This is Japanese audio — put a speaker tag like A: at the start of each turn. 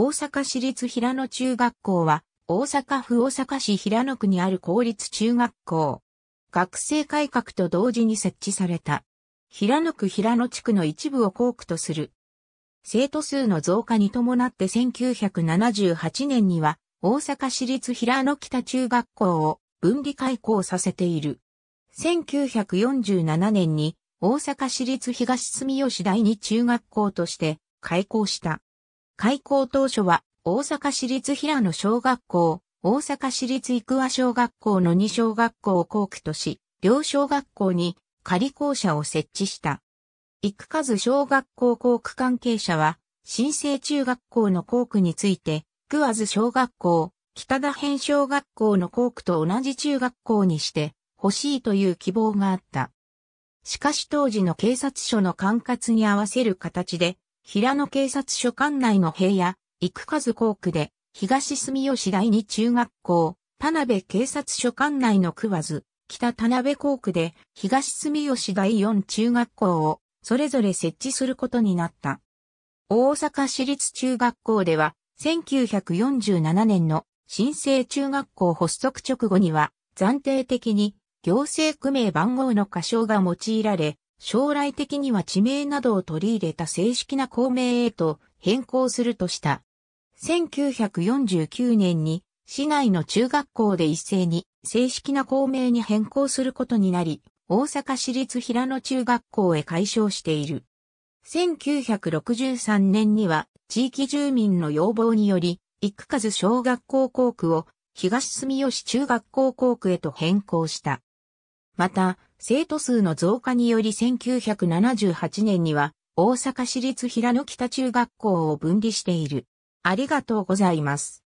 A: 大阪市立平野中学校は、大阪府大阪市平野区にある公立中学校。学生改革と同時に設置された。平野区平野地区の一部を校区とする。生徒数の増加に伴って1978年には、大阪市立平野北中学校を分離開校させている。1947年に、大阪市立東住吉第二中学校として開校した。開校当初は、大阪市立平野小学校、大阪市立生和小学校の2小学校を校区とし、両小学校に仮校舎を設置した。幾数小学校校区関係者は、新生中学校の校区について、わ津小学校、北田編小学校の校区と同じ中学校にして欲しいという希望があった。しかし当時の警察署の管轄に合わせる形で、平野警察署管内の平野、幾数校区で、東住吉第二中学校、田辺警察署管内の桑津、北田辺校区で、東住吉第四中学校を、それぞれ設置することになった。大阪市立中学校では、1947年の新生中学校発足直後には、暫定的に行政区名番号の歌唱が用いられ、将来的には地名などを取り入れた正式な校名へと変更するとした。1949年に市内の中学校で一斉に正式な校名に変更することになり、大阪市立平野中学校へ改称している。1963年には地域住民の要望により、幾数小学校校区を東住吉中学校校区へと変更した。また、生徒数の増加により1978年には、大阪市立平野北中学校を分離している。ありがとうございます。